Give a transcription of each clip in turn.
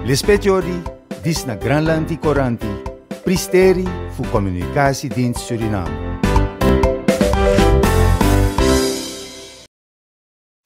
Lispetiori, dis na Granlanti Coranti, Pristeri voor Communicatiedienst Suriname.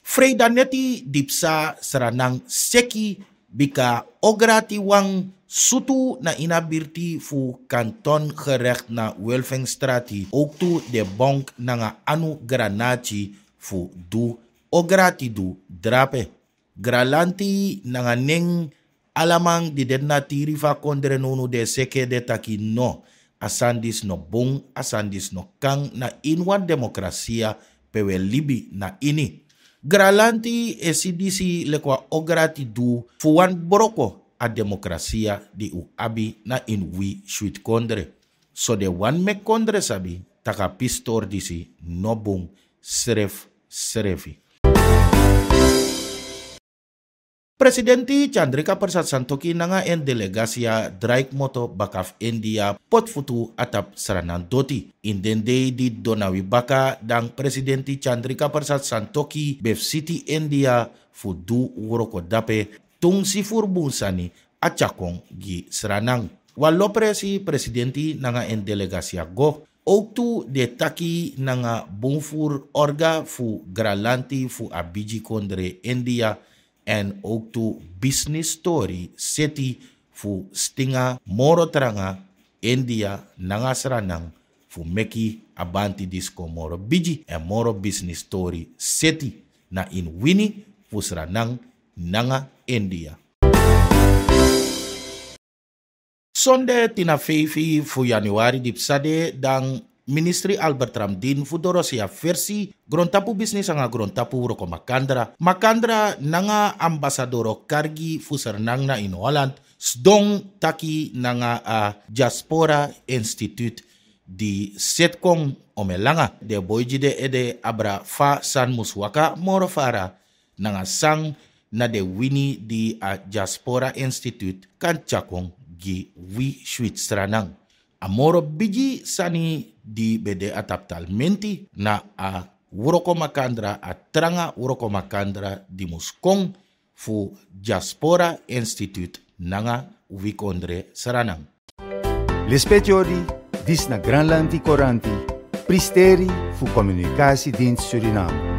Freda neti dipsa saranang seki bika ograti wang sutu na inabirti fu kanton gerecht na Welfengstrati ook tu de bonk nanga anu granati fu du ograti du drape. Gralanti nanga neng Alamang di den na tiri fa kondre nunu de seke de taki no. Asandis no bung, asandis no kang na inwan demokrasia pewe libi na ini. Gralanti CDC lekwa ograti du fuan broko a demokrasia di u abi na inwi suit shuit kondre. So de wan me kondre sabi taka pistor disi no bung serefi serefi. Presidenti Chandrika Persat Santoki nanga en delegasia Drake moto bakaf India potfutu atap saranan doti. Indende di donawi baka dan Presidenti Chandrika Persat Santoki bef City India fudu Uroko dape tung sifur bungsani acakong gi seranang. Walau presi Presidenti nanga en delegasia go oktu detaki nanga bungfur orga fu gralanti fu abiji kondre India en ook to business story city fu stinga morotranga India nangasranang fu meki abanti disco moro biji en moro business story city na in wini fu sranang nanga India. Sonde tina feifi fu januari dipsade dang Ministri Albert Ramdin fudorosia versi grontapu bisnis anga grontapu Roko makandra makandra nanga ambasadoro kargi fusernang na in sdong taki nanga uh, diaspora institute di setkong omelanga de boyjide ede abra fa san muswaka morofara fara nanga sang na de wini di uh, diaspora institute kan cakong gi wi switzeranang amoro biji sani di bede ataptal menti na a wuroko makandra a tranga wuroko makandra di muskong fu Diaspora Institute nanga wikondre saranang. Lespetiori, dis na Granlandi Coranti, pristeri fu communicatiedienst Suriname.